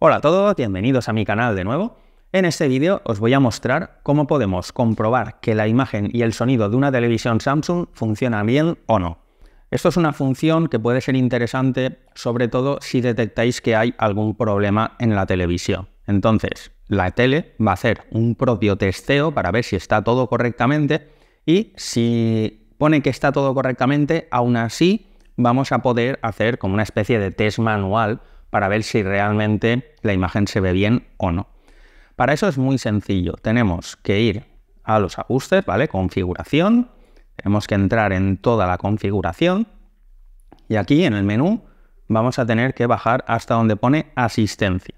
Hola a todos, bienvenidos a mi canal de nuevo. En este vídeo os voy a mostrar cómo podemos comprobar que la imagen y el sonido de una televisión Samsung funciona bien o no. Esto es una función que puede ser interesante sobre todo si detectáis que hay algún problema en la televisión. Entonces, la tele va a hacer un propio testeo para ver si está todo correctamente y si pone que está todo correctamente, aún así vamos a poder hacer como una especie de test manual para ver si realmente la imagen se ve bien o no. Para eso es muy sencillo. Tenemos que ir a los ajustes, ¿vale? Configuración. Tenemos que entrar en toda la configuración. Y aquí en el menú vamos a tener que bajar hasta donde pone asistencia.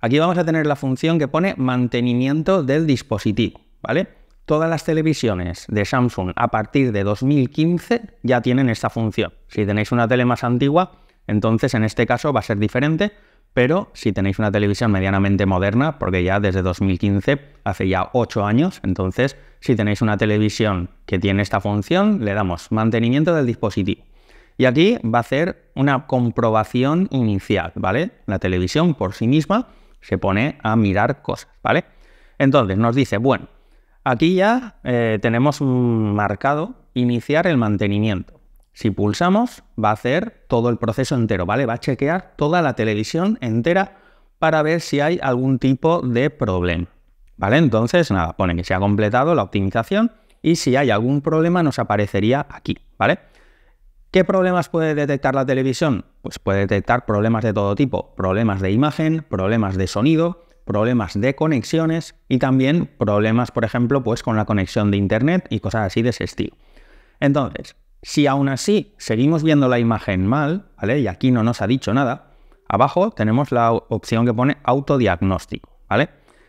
Aquí vamos a tener la función que pone mantenimiento del dispositivo, ¿vale? Todas las televisiones de Samsung a partir de 2015 ya tienen esta función. Si tenéis una tele más antigua, entonces, en este caso va a ser diferente, pero si tenéis una televisión medianamente moderna, porque ya desde 2015, hace ya 8 años, entonces si tenéis una televisión que tiene esta función, le damos mantenimiento del dispositivo. Y aquí va a hacer una comprobación inicial, ¿vale? La televisión por sí misma se pone a mirar cosas, ¿vale? Entonces nos dice, bueno, aquí ya eh, tenemos marcado iniciar el mantenimiento. Si pulsamos, va a hacer todo el proceso entero, ¿vale? Va a chequear toda la televisión entera para ver si hay algún tipo de problema, ¿vale? Entonces, nada, pone que se ha completado la optimización y si hay algún problema nos aparecería aquí, ¿vale? ¿Qué problemas puede detectar la televisión? Pues puede detectar problemas de todo tipo, problemas de imagen, problemas de sonido, problemas de conexiones y también problemas, por ejemplo, pues con la conexión de internet y cosas así de ese estilo. Entonces, si aún así seguimos viendo la imagen mal, ¿vale? Y aquí no nos ha dicho nada, abajo tenemos la opción que pone autodiagnóstico, ¿vale?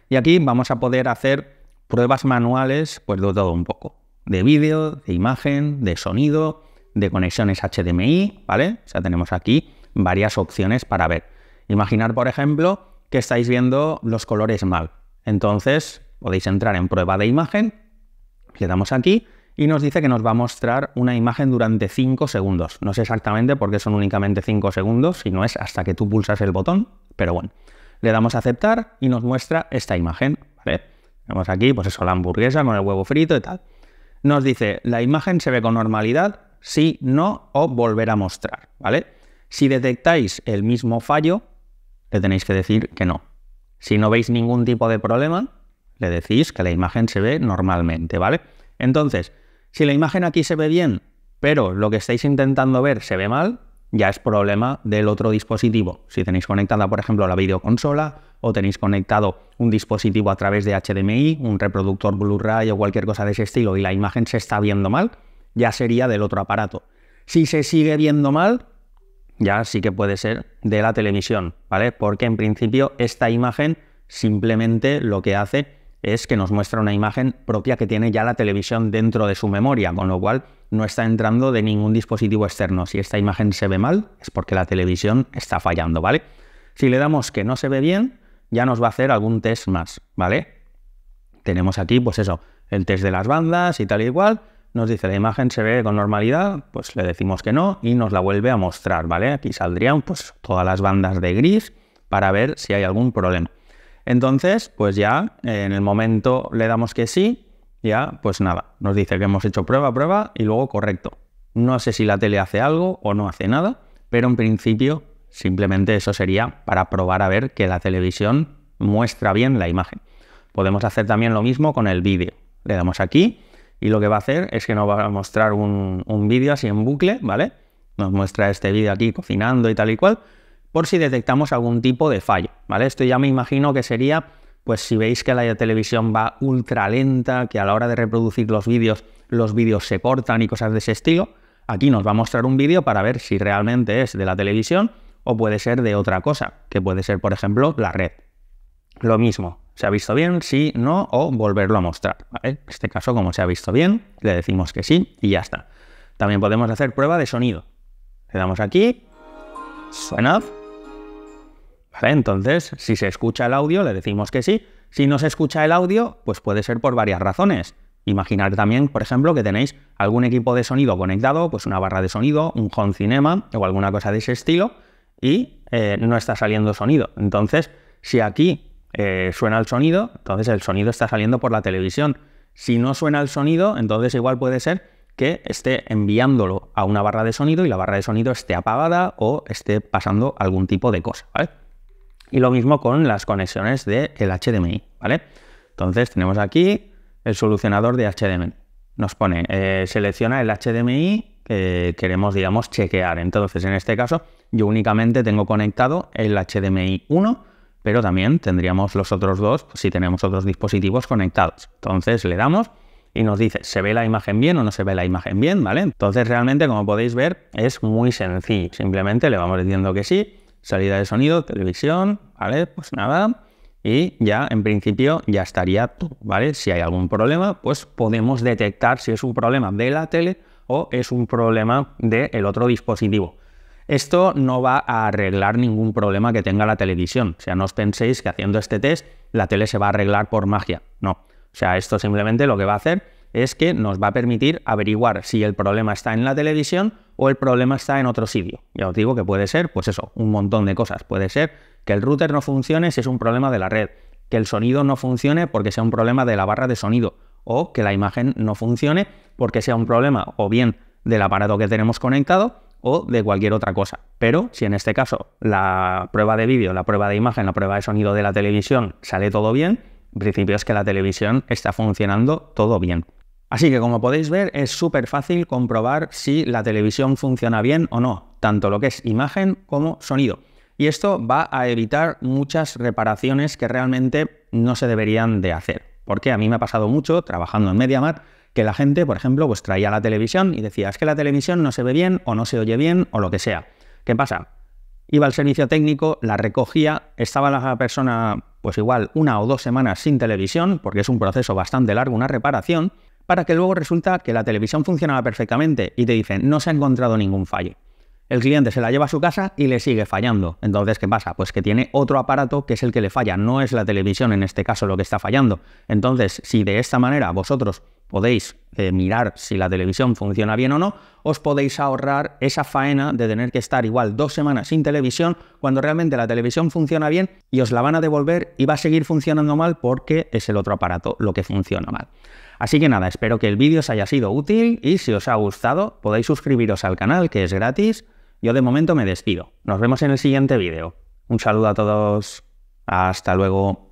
Y aquí vamos a poder hacer pruebas manuales, pues de todo un poco. De vídeo, de imagen, de sonido, de conexiones HDMI, ¿vale? O sea, tenemos aquí varias opciones para ver. Imaginar, por ejemplo, que estáis viendo los colores mal. Entonces, podéis entrar en prueba de imagen, le damos aquí y nos dice que nos va a mostrar una imagen durante 5 segundos. No sé exactamente por qué son únicamente 5 segundos, si no es hasta que tú pulsas el botón, pero bueno. Le damos a aceptar y nos muestra esta imagen. ¿vale? Vemos aquí, pues eso, la hamburguesa con el huevo frito y tal. Nos dice, la imagen se ve con normalidad, sí, no o volver a mostrar, ¿vale? Si detectáis el mismo fallo, le tenéis que decir que no. Si no veis ningún tipo de problema, le decís que la imagen se ve normalmente, ¿vale? Entonces, si la imagen aquí se ve bien, pero lo que estáis intentando ver se ve mal, ya es problema del otro dispositivo. Si tenéis conectada, por ejemplo, la videoconsola o tenéis conectado un dispositivo a través de HDMI, un reproductor Blu-ray o cualquier cosa de ese estilo y la imagen se está viendo mal, ya sería del otro aparato. Si se sigue viendo mal, ya sí que puede ser de la televisión, ¿vale? Porque en principio esta imagen simplemente lo que hace es que nos muestra una imagen propia que tiene ya la televisión dentro de su memoria, con lo cual no está entrando de ningún dispositivo externo. Si esta imagen se ve mal, es porque la televisión está fallando, ¿vale? Si le damos que no se ve bien, ya nos va a hacer algún test más, ¿vale? Tenemos aquí, pues eso, el test de las bandas y tal y igual. Nos dice la imagen se ve con normalidad, pues le decimos que no y nos la vuelve a mostrar, ¿vale? Aquí saldrían pues todas las bandas de gris para ver si hay algún problema. Entonces, pues ya en el momento le damos que sí, ya pues nada, nos dice que hemos hecho prueba, prueba y luego correcto. No sé si la tele hace algo o no hace nada, pero en principio simplemente eso sería para probar a ver que la televisión muestra bien la imagen. Podemos hacer también lo mismo con el vídeo. Le damos aquí y lo que va a hacer es que nos va a mostrar un, un vídeo así en bucle, ¿vale? Nos muestra este vídeo aquí cocinando y tal y cual, por si detectamos algún tipo de fallo, ¿vale? Esto ya me imagino que sería, pues si veis que la televisión va ultra lenta, que a la hora de reproducir los vídeos, los vídeos se cortan y cosas de ese estilo, aquí nos va a mostrar un vídeo para ver si realmente es de la televisión o puede ser de otra cosa, que puede ser, por ejemplo, la red. Lo mismo, ¿se ha visto bien? Sí, no, o volverlo a mostrar. En este caso, como se ha visto bien, le decimos que sí y ya está. También podemos hacer prueba de sonido. Le damos aquí, suena, entonces, si se escucha el audio, le decimos que sí. Si no se escucha el audio, pues puede ser por varias razones. Imaginar también, por ejemplo, que tenéis algún equipo de sonido conectado, pues una barra de sonido, un home cinema o alguna cosa de ese estilo, y eh, no está saliendo sonido. Entonces, si aquí eh, suena el sonido, entonces el sonido está saliendo por la televisión. Si no suena el sonido, entonces igual puede ser que esté enviándolo a una barra de sonido y la barra de sonido esté apagada o esté pasando algún tipo de cosa, y lo mismo con las conexiones del HDMI, ¿vale? Entonces tenemos aquí el solucionador de HDMI. Nos pone, eh, selecciona el HDMI que queremos, digamos, chequear. Entonces, en este caso, yo únicamente tengo conectado el HDMI 1, pero también tendríamos los otros dos pues, si tenemos otros dispositivos conectados. Entonces, le damos y nos dice, ¿se ve la imagen bien o no se ve la imagen bien? ¿Vale? Entonces, realmente, como podéis ver, es muy sencillo. Simplemente le vamos diciendo que sí salida de sonido, televisión, ¿vale? Pues nada. Y ya, en principio, ya estaría todo, ¿vale? Si hay algún problema, pues podemos detectar si es un problema de la tele o es un problema del el otro dispositivo. Esto no va a arreglar ningún problema que tenga la televisión. O sea, no os penséis que haciendo este test la tele se va a arreglar por magia. No. O sea, esto simplemente lo que va a hacer es que nos va a permitir averiguar si el problema está en la televisión o el problema está en otro sitio. Ya os digo que puede ser, pues eso, un montón de cosas. Puede ser que el router no funcione si es un problema de la red, que el sonido no funcione porque sea un problema de la barra de sonido, o que la imagen no funcione porque sea un problema o bien del aparato que tenemos conectado o de cualquier otra cosa. Pero si en este caso la prueba de vídeo, la prueba de imagen, la prueba de sonido de la televisión sale todo bien, en principio es que la televisión está funcionando todo bien. Así que como podéis ver es súper fácil comprobar si la televisión funciona bien o no, tanto lo que es imagen como sonido. Y esto va a evitar muchas reparaciones que realmente no se deberían de hacer. Porque a mí me ha pasado mucho trabajando en MediaMat que la gente, por ejemplo, pues traía la televisión y decía, es que la televisión no se ve bien o no se oye bien o lo que sea. ¿Qué pasa? Iba al servicio técnico, la recogía, estaba la persona pues igual una o dos semanas sin televisión, porque es un proceso bastante largo, una reparación, para que luego resulta que la televisión funcionaba perfectamente y te dicen, no se ha encontrado ningún fallo. El cliente se la lleva a su casa y le sigue fallando. Entonces, ¿qué pasa? Pues que tiene otro aparato que es el que le falla, no es la televisión en este caso lo que está fallando. Entonces, si de esta manera vosotros podéis eh, mirar si la televisión funciona bien o no, os podéis ahorrar esa faena de tener que estar igual dos semanas sin televisión cuando realmente la televisión funciona bien y os la van a devolver y va a seguir funcionando mal porque es el otro aparato lo que funciona mal. Así que nada, espero que el vídeo os haya sido útil y si os ha gustado podéis suscribiros al canal que es gratis. Yo de momento me despido. Nos vemos en el siguiente vídeo. Un saludo a todos. Hasta luego.